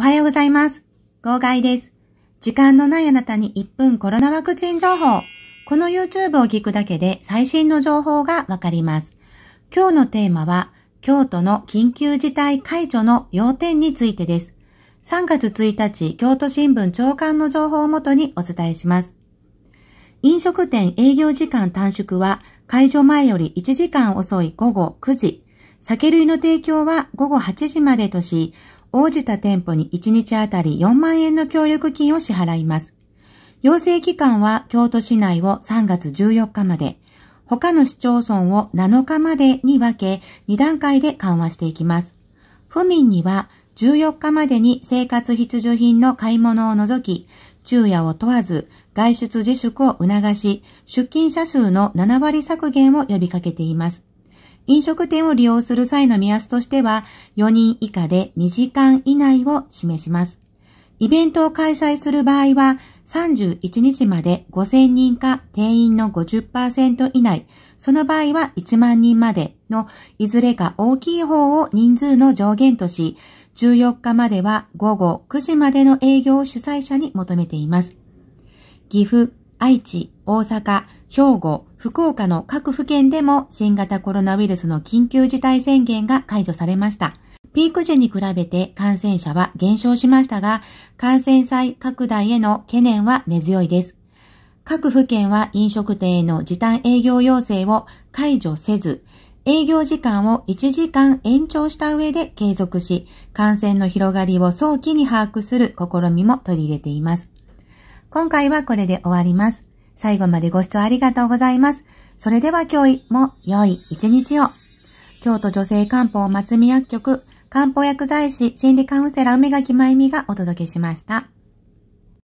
おはようございます。号外です。時間のないあなたに1分コロナワクチン情報。この YouTube を聞くだけで最新の情報がわかります。今日のテーマは、京都の緊急事態解除の要点についてです。3月1日、京都新聞長官の情報をもとにお伝えします。飲食店営業時間短縮は解除前より1時間遅い午後9時、酒類の提供は午後8時までとし、応じた店舗に1日あたり4万円の協力金を支払います。要請期間は京都市内を3月14日まで、他の市町村を7日までに分け、2段階で緩和していきます。府民には14日までに生活必需品の買い物を除き、昼夜を問わず外出自粛を促し、出勤者数の7割削減を呼びかけています。飲食店を利用する際の目安としては、4人以下で2時間以内を示します。イベントを開催する場合は、31日まで5000人か定員の50%以内、その場合は1万人までのいずれか大きい方を人数の上限とし、14日までは午後9時までの営業を主催者に求めています。岐阜、愛知、大阪、兵庫、福岡の各府県でも新型コロナウイルスの緊急事態宣言が解除されました。ピーク時に比べて感染者は減少しましたが、感染再拡大への懸念は根強いです。各府県は飲食店への時短営業要請を解除せず、営業時間を1時間延長した上で継続し、感染の広がりを早期に把握する試みも取り入れています。今回はこれで終わります。最後までご視聴ありがとうございます。それでは今日も良い一日を。京都女性漢方松見薬局漢方薬剤師心理カウンセラー梅垣まゆみがお届けしました。